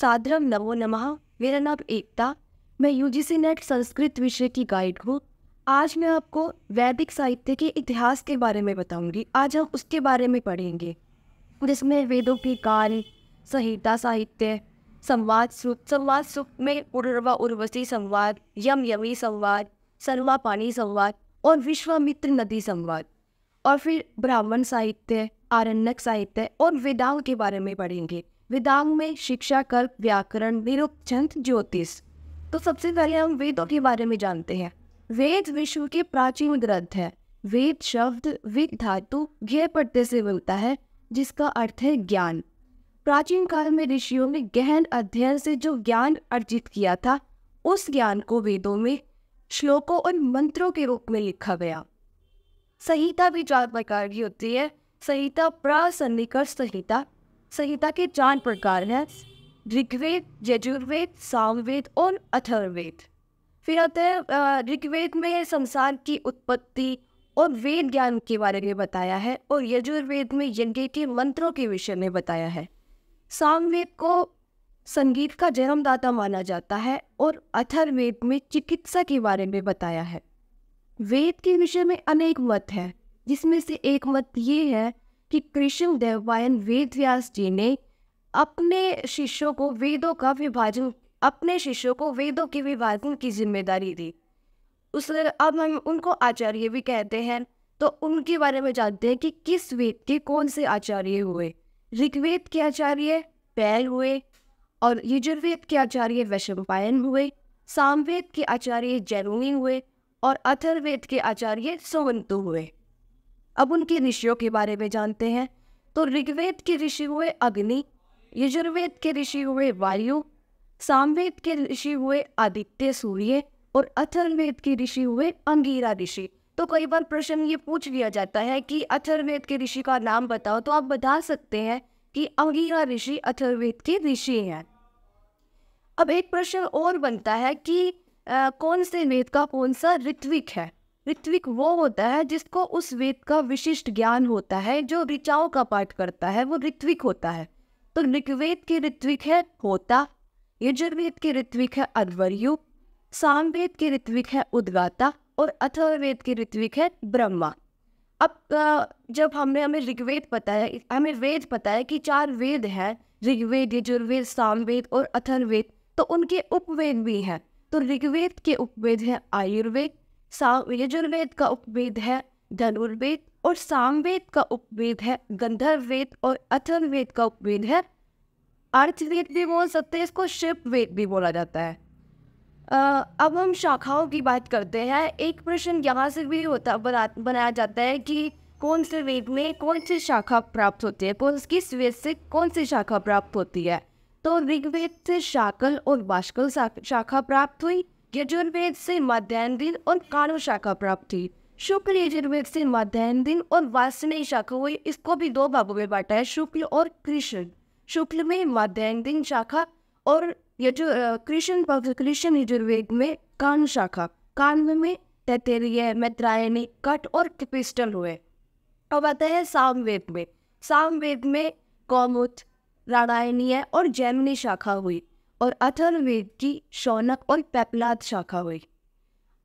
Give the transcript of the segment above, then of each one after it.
साधरम नमो नमः मेरा नाम एकता मैं यूजीसी नेट संस्कृत विषय की गाइड हूँ आज मैं आपको वैदिक साहित्य के इतिहास के बारे में बताऊंगी आज हम उसके बारे में पढ़ेंगे जिसमें वेदों के काल संहिता साहित्य संवाद सूत्र संवाद सूत्र में उर्वा उर्वशी संवाद यम यमी संवाद सर्वा पानी संवाद और विश्वामित्र नदी संवाद और फिर ब्राह्मण साहित्य आरण्यक साहित्य और वेदाओं के बारे में पढ़ेंगे वेदांग में शिक्षा कल्प व्याकरण छंद ज्योतिष तो सबसे पहले हम वेदों के बारे में जानते हैं वेद विश्व के प्राचीन ग्रंथ है वेद शब्द विद धातु घे पट्टे से मिलता है जिसका अर्थ है ज्ञान प्राचीन काल में ऋषियों ने गहन अध्ययन से जो ज्ञान अर्जित किया था उस ज्ञान को वेदों में श्लोकों और मंत्रों के रूप में लिखा गया संहिता भी चार प्रकार की होती है संहिता प्रासंनिकर संहिता संहिता के चार प्रकार हैं ऋग्वेद यजुर्वेद सामवेद और अथर्वेद फिर आते हैं ऋग्वेद में संसार की उत्पत्ति और वेद ज्ञान के बारे में बताया है और यजुर्वेद में यज्ञ के मंत्रों के विषय में बताया है सामवेद को संगीत का जन्मदाता माना जाता है और अथर्वेद में चिकित्सा के बारे में बताया है वेद के विषय में अनेक मत हैं जिसमें से एक मत ये है कि कृष्ण देवायन वेद व्यास जी ने अपने शिष्यों को वेदों का विभाजन अपने शिष्यों को वेदों के विभाजन की जिम्मेदारी दी उस अब हम उनको आचार्य भी कहते हैं तो उनके बारे में जानते हैं कि किस वेद के कौन से आचार्य हुए ऋग्वेद के आचार्य पैल हुए और यजुर्वेद के आचार्य वैश्वपायन हुए सामवेद के आचार्य जैरूनी हुए और अथर्वेद के आचार्य सोवंतु हुए अब उनके ऋषियों के बारे में जानते हैं तो ऋग्वेद के ऋषि हुए अग्नि यजुर्वेद के ऋषि हुए वायु सामवेद के ऋषि हुए आदित्य सूर्य और अथर्वेद के ऋषि हुए अंगीरा ऋषि तो कई बार प्रश्न ये पूछ लिया जाता है कि अथर्वेद के ऋषि का नाम बताओ तो आप बता सकते हैं कि अंगीरा ऋषि अथर्वेद के ऋषि हैं अब एक प्रश्न और बनता है कि आ, कौन से वेद का कौन सा ऋत्विक है ऋत्विक वो होता है जिसको उस वेद का विशिष्ट ज्ञान होता है जो ऋचाओं का पाठ करता है वो ऋत्विक होता है तो ऋग्वेद के ऋत्विक है होता यजुर्वेद के ऋत्विक है अध्वर्यु सामवेद के ऋत्विक है उद्गाता और अथर्ववेद के ऋत्विक है ब्रह्मा अब जब हमने हमें ऋग्वेद पता है हमें वेद पता है कि चार वेद हैं ऋग्वेद यजुर्वेद सामवेद और अथर्ववेद तो उनके उपवेद भी हैं तो ऋग्वेद के उपवेद हैं आयुर्वेद यजुर्वेद का उपवेद है धनुर्वेद और सामवेद का उपवेद है गंधर्व वेद और अथर्ववेद का उपवेद है अर्थवेद भी बोल सकते हैं इसको शिप वेद भी बोला जाता है आ, अब हम शाखाओं की बात करते हैं एक प्रश्न यहाँ से भी होता बना बनाया जाता है कि कौन से वेद में कौन सी शाखा प्राप्त होती है कौन किस वेद से कौन सी शाखा प्राप्त होती है तो ऋग्वेद से शाकल और बाष्कल शाखा प्राप्त हुई यजुर्वेद से मध्यान दिन और कानू शाखा प्राप्ति शुक्ल यजुर्वेद से मध्यान दिन और वासनी शाखा हुई इसको भी दो भागों में बांटा है शुक्ल और कृष्ण शुक्ल में मध्यान दिन शाखा और यजु कृष्ण कृष्ण यजुर्वेद में कान शाखा कान में तैतरीय मैत्रायणी कट और कपिस्टल हुए अब आता है सामवेद में सामवेद में कौमुत राणायणीय और जैमिनी शाखा हुई और अथर्ववेद की शौनक और पैपलाद शाखा हुई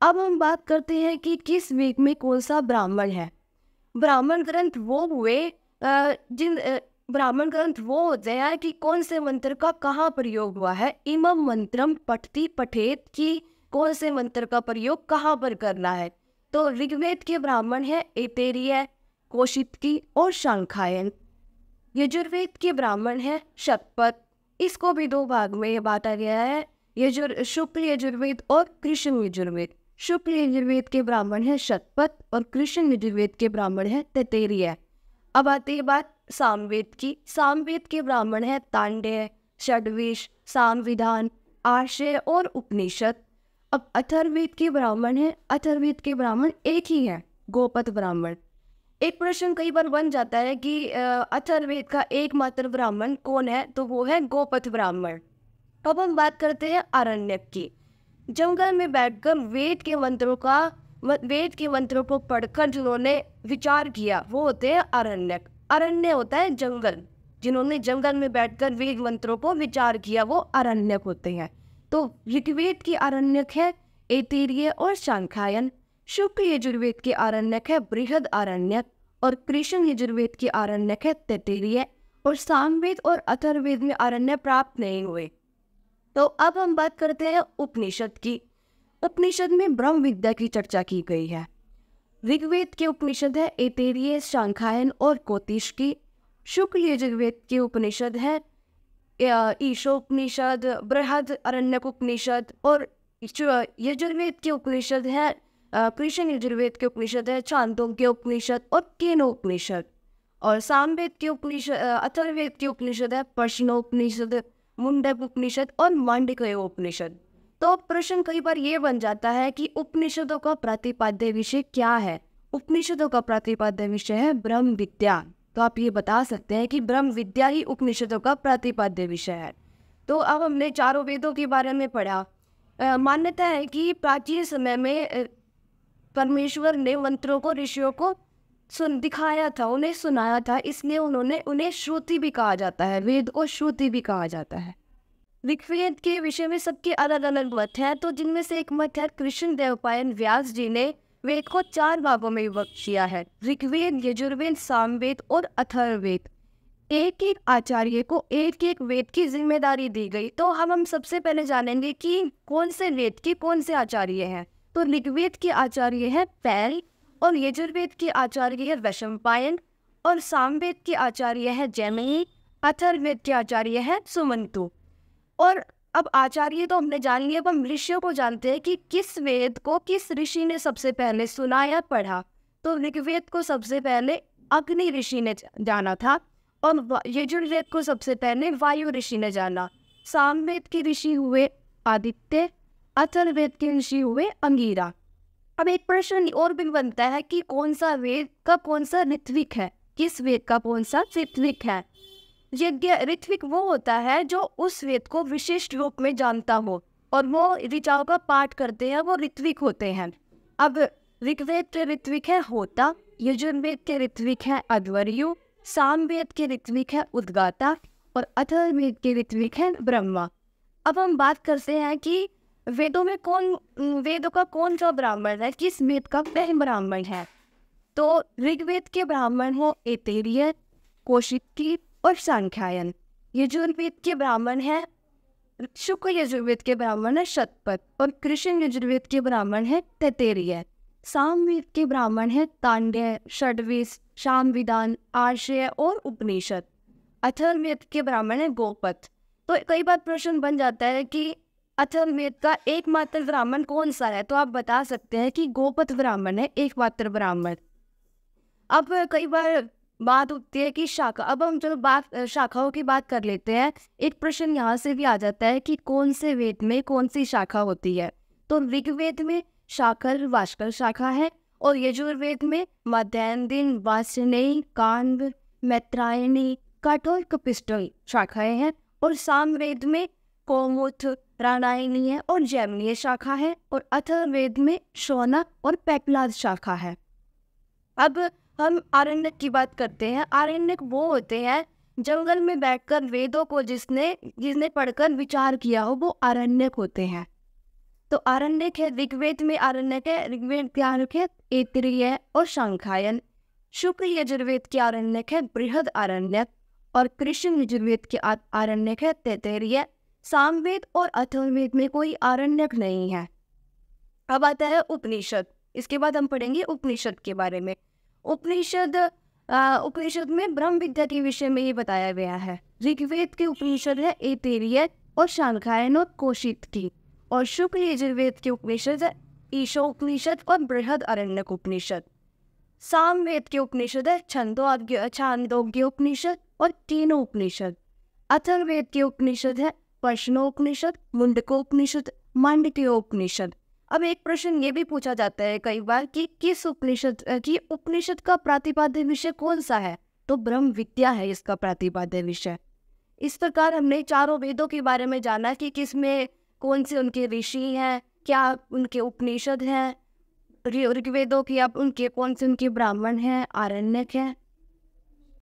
अब हम बात करते हैं कि किस वेद में कौन सा ब्राह्मण है ब्राह्मण ग्रंथ वो हुए जिन ब्राह्मण ग्रंथ वो होते हैं कि कौन से मंत्र का कहाँ प्रयोग हुआ है इमम मंत्रम पठती पठेत की कौन से मंत्र का प्रयोग कहाँ पर करना है तो ऋग्वेद के ब्राह्मण है एतेरिय कोशित की और शांखायन यजुर्वेद के ब्राह्मण है शतपथ इसको भी दो भाग में बांटा गया है यजुर् शुक्ल यजुर्वेद और कृष्ण यजुर्वेद शुक्ल यजुर्वेद के ब्राह्मण है शतपथ और कृष्ण यजुर्वेद के ब्राह्मण है तेतेरिय अब आती है बात सामवेद की सामवेद के ब्राह्मण है तांडे षडविश सामविधान आशय और उपनिषद अब अथर्वेद के ब्राह्मण है अथर्वेद के ब्राह्मण एक ही है गोपत ब्राह्मण एक प्रश्न कई बार बन जाता है कि अथर्वेद का एकमात्र ब्राह्मण कौन है तो वो है गोपथ ब्राह्मण अब हम बात करते हैं आरण्यक की जंगल में बैठकर वेद के मंत्रों का वेद के मंत्रों को पढ़कर जिन्होंने विचार किया वो होते हैं आरण्यक अरण्य होता है जंगल जिन्होंने जंगल में बैठकर वेद मंत्रों को विचार किया वो अरण्यक होते हैं तो ऋग्वेद की अरण्यक है एतेरिय और शांखायन शुक्र यजुर्वेद के आरण्यक है बृहद आरण्यक और कृष्ण यजुर्वेद के आरण्यक है तैतरीय और सामवेद और अथर्वेद में आरण्य प्राप्त नहीं हुए तो अब हम बात करते हैं उपनिषद की उपनिषद में ब्रह्म विद्या की चर्चा की गई है ऋग्वेद के उपनिषद है एतेरिय शांखायन और कोतिश की शुक्ल यजुर्वेद के उपनिषद है ईशोपनिषद बृहद अरण्यक उपनिषद और यजुर्वेद के उपनिषद है कृष्ण यजुर्वेद के उपनिषद है चांदों के उपनिषद और केनो उपनिषद और सामवेद के उपनिषद अथर्वेद के उपनिषद है प्रश्नोपनिषद उपनिषद मुंडक उपनिषद और मांडकय उपनिषद तो प्रश्न कई बार ये बन जाता है कि उपनिषदों का प्रतिपाद्य विषय क्या है उपनिषदों का प्रतिपाद्य विषय है ब्रह्म विद्या तो आप ये बता सकते हैं कि ब्रह्म विद्या ही उपनिषदों का प्रतिपाद्य विषय है तो अब हमने चारों वेदों के बारे में पढ़ा मान्यता है कि प्राचीन समय में परमेश्वर ने मंत्रों को ऋषियों को सुन दिखाया था उन्हें सुनाया था इसलिए उन्होंने उन्हें श्रुति भी कहा जाता है वेद को श्रुति भी कहा जाता है ऋग्वेद के विषय में सबके अलग अलग मत हैं तो जिनमें से एक मत है कृष्ण देवपायन व्यास जी ने वेद को चार भागों में विभक्त किया है ऋग्वेद यजुर्वेद सामवेद और अथर्ववेद एक एक आचार्य को एक एक वेद की जिम्मेदारी दी गई तो हम हम सबसे पहले जानेंगे कि कौन से वेद के कौन से आचार्य हैं तो ऋग्वेद के आचार्य है पैल और यजुर्वेद के आचार्य है वैशम पायन और सामवेद के आचार्य है जैमिनी अथर्वेद के आचार्य है सुमंतु और अब आचार्य तो हमने जान लिया अब हम ऋषियों को जानते हैं कि किस वेद को किस ऋषि ने सबसे पहले सुना या पढ़ा तो ऋग्वेद को सबसे पहले अग्नि ऋषि ने जाना था और यजुर्वेद को सबसे पहले वायु ऋषि ने जाना सामवेद के ऋषि हुए आदित्य अचल वेद के ऋषि हुए अंगीरा अब एक प्रश्न और भी बनता है कि कौन सा वेद का कौन सा ऋत्विक है किस वेद का कौन सा ऋत्विक है यज्ञ ऋत्विक वो होता है जो उस वेद को विशिष्ट रूप में जानता हो और वो ऋचाओं का पाठ करते हैं वो ऋत्विक होते हैं अब ऋग्वेद के ऋत्विक है होता यजुर्वेद के ऋत्विक है अध्वर्यु सामवेद के ऋत्विक है उद्गाता और अथर्वेद के ऋत्विक है ब्रह्मा अब हम बात करते हैं कि वेदों में कौन वेदों का कौन सा ब्राह्मण है किस वेद का वह ब्राह्मण है तो ऋग्वेद के ब्राह्मण हो एतेरिय कोशिकी और सांख्यायन यजुर्वेद के ब्राह्मण है शुक्र यजुर्वेद के ब्राह्मण है शतपथ और कृष्ण यजुर्वेद के ब्राह्मण है तैतेरिय सामवेद के ब्राह्मण है तांड्य षडविस शाम विदान आशय और उपनिषद अथर्वेद के ब्राह्मण है गोपथ तो कई बार प्रश्न बन जाता है कि वेद अच्छा, का एकमात्र ब्राह्मण कौन सा है तो आप बता सकते हैं कि गोपथ ब्राह्मण है एकमात्र ब्राह्मण अब कई बार बात होती है कि शाखा अब हम जो बात शाखाओं की बात कर लेते हैं एक प्रश्न यहाँ से भी आ जाता है कि कौन से वेद में कौन सी शाखा होती है तो ऋग्वेद में शाखर वाष्कर शाखा है और यजुर्वेद में मध्यान्दिन वासनेय कांग मैत्रायणी कठोर कपिस्टल शाखाएं हैं और सामवेद में कौमुथ प्राणायनीय और जैमनीय शाखा है और अथर्वेद में शौनक और पैकलाद शाखा है अब हम आरण्य की बात करते हैं आरण्यक वो होते हैं जंगल में बैठकर वेदों को जिसने जिसने पढ़कर विचार किया हो वो आरण्यक होते हैं तो आरण्यक है ऋग्वेद में आरण्यक है ऋग्वेद के आरण्यक है ऐतरीय और शंखायन शुक्र यजुर्वेद के आरण्यक है बृहद आरण्यक और कृष्ण यजुर्वेद के आरण्यक है तैतरीय सामवेद और अथर्ववेद में कोई आरण्यक नहीं है अब आता है उपनिषद इसके बाद हम पढ़ेंगे उपनिषद के बारे में उपनिषद उपनिषद में ब्रह्म विद्या के विषय में ये बताया गया है ऋग्वेद के उपनिषद है एतेरिय और शांखायन और कोशित की और शुक्ल यजुर्वेद के उपनिषद है ईशो उपनिषद और बृहद अरण्यक उपनिषद सामवेद के उपनिषद है छंदो छांदोग्य उपनिषद और तीनों उपनिषद अथर्वेद के उपनिषद है उपनिषद मुंडकोपनिषद मांडकीय उपनिषद अब एक प्रश्न ये भी पूछा जाता है कई बार कि किस उपनिषद की उपनिषद का प्रतिपाद्य विषय कौन सा है तो ब्रह्म विद्या है इसका प्रतिपाद्य विषय इस प्रकार हमने चारों वेदों के बारे में जाना कि किस में कौन से उनके ऋषि हैं क्या उनके उपनिषद हैं ऋग्वेदों की अब उनके कौन से उनके ब्राह्मण हैं आरण्यक हैं